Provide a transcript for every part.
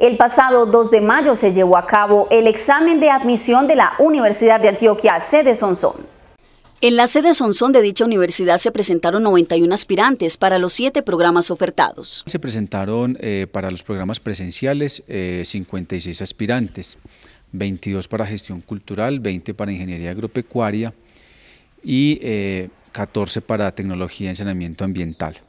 El pasado 2 de mayo se llevó a cabo el examen de admisión de la Universidad de Antioquia, sede Sonsón. En la sede Sonsón de dicha universidad se presentaron 91 aspirantes para los siete programas ofertados. Se presentaron eh, para los programas presenciales 56 eh, aspirantes, 22 para gestión cultural, 20 para ingeniería agropecuaria y 14 eh, para tecnología y saneamiento ambiental.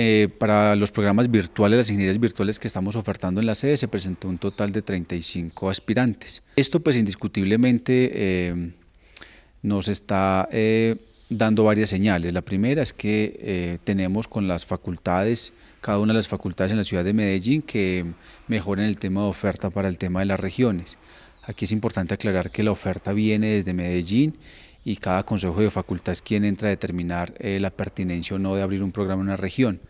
Eh, para los programas virtuales, las ingenierías virtuales que estamos ofertando en la sede, se presentó un total de 35 aspirantes. Esto pues indiscutiblemente eh, nos está eh, dando varias señales. La primera es que tenemos con las facultades, cada una de las facultades en la ciudad de Medellín, que mejoren el tema de oferta para el tema de las regiones. Aquí es importante aclarar que la oferta viene desde Medellín y cada consejo de facultad es quien entra a determinar eh, la pertinencia o no de abrir un programa en una región,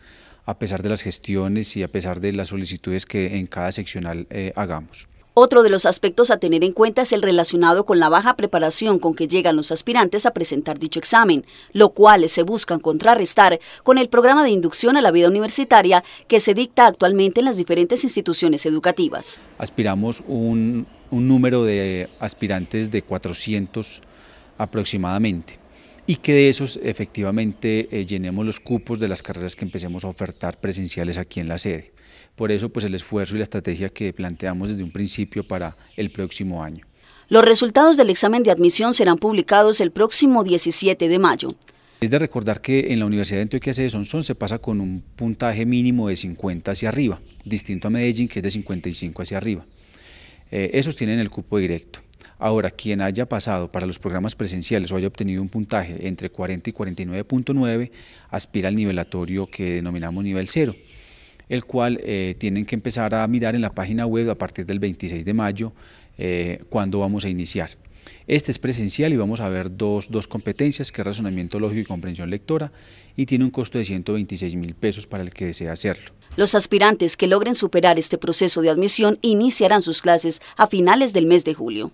a pesar de las gestiones y a pesar de las solicitudes que en cada seccional eh, hagamos. Otro de los aspectos a tener en cuenta es el relacionado con la baja preparación con que llegan los aspirantes a presentar dicho examen, lo cual se busca contrarrestar con el programa de inducción a la vida universitaria que se dicta actualmente en las diferentes instituciones educativas. Aspiramos un, un número de aspirantes de 400 aproximadamente y que de esos efectivamente eh, llenemos los cupos de las carreras que empecemos a ofertar presenciales aquí en la sede. Por eso pues el esfuerzo y la estrategia que planteamos desde un principio para el próximo año. Los resultados del examen de admisión serán publicados el próximo 17 de mayo. Es de recordar que en la Universidad de Antioquia sede son se pasa con un puntaje mínimo de 50 hacia arriba, distinto a Medellín que es de 55 hacia arriba. Eh, esos tienen el cupo directo. Ahora, quien haya pasado para los programas presenciales o haya obtenido un puntaje entre 40 y 49.9 aspira al nivelatorio que denominamos nivel 0, el cual eh, tienen que empezar a mirar en la página web a partir del 26 de mayo eh, cuando vamos a iniciar. Este es presencial y vamos a ver dos, dos, competencias, que es razonamiento lógico y comprensión lectora, y tiene un costo de 126 mil pesos para el que desea hacerlo. Los aspirantes que logren superar este proceso de admisión iniciarán sus clases a finales del mes de julio.